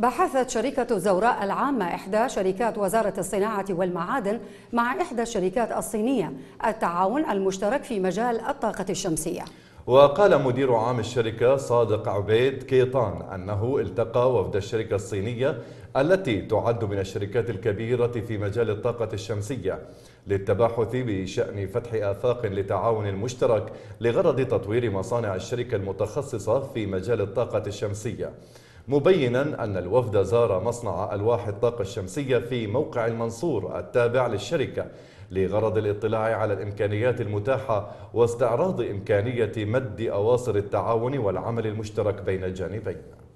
بحثت شركة زوراء العامة إحدى شركات وزارة الصناعة والمعادن مع إحدى الشركات الصينية التعاون المشترك في مجال الطاقة الشمسية وقال مدير عام الشركة صادق عبيد كيطان أنه التقى وفد الشركة الصينية التي تعد من الشركات الكبيرة في مجال الطاقة الشمسية للتباحث بشأن فتح آفاق لتعاون مشترك لغرض تطوير مصانع الشركة المتخصصة في مجال الطاقة الشمسية مبينا أن الوفد زار مصنع ألواح الطاقة الشمسية في موقع المنصور التابع للشركة لغرض الاطلاع على الإمكانيات المتاحة واستعراض إمكانية مد أواصر التعاون والعمل المشترك بين الجانبين